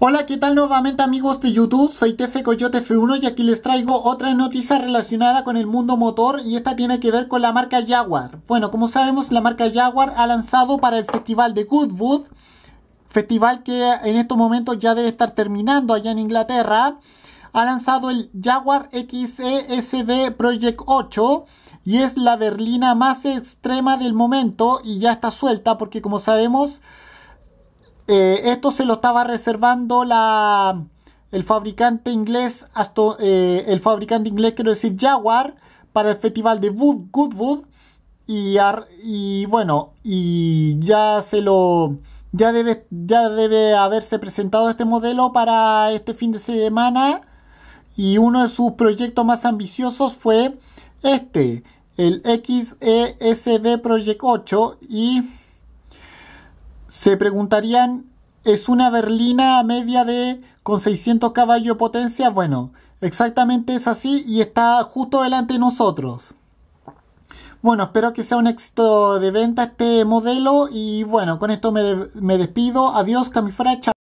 Hola, ¿qué tal nuevamente amigos de YouTube? Soy Tefe Coyote F1 y aquí les traigo otra noticia relacionada con el mundo motor y esta tiene que ver con la marca Jaguar. Bueno, como sabemos la marca Jaguar ha lanzado para el festival de Goodwood, festival que en estos momentos ya debe estar terminando allá en Inglaterra, ha lanzado el Jaguar XESB Project 8 y es la berlina más extrema del momento y ya está suelta porque como sabemos eh, esto se lo estaba reservando la, el fabricante inglés, hasta, eh, el fabricante inglés quiero decir Jaguar, para el festival de Wood, Goodwood. Y, y bueno, y ya se lo... Ya debe, ya debe haberse presentado este modelo para este fin de semana. Y uno de sus proyectos más ambiciosos fue este, el XESB Project 8. Y se preguntarían, ¿es una berlina media de con 600 caballos de potencia? Bueno, exactamente es así y está justo delante de nosotros. Bueno, espero que sea un éxito de venta este modelo y bueno, con esto me, me despido. Adiós, Camifracha.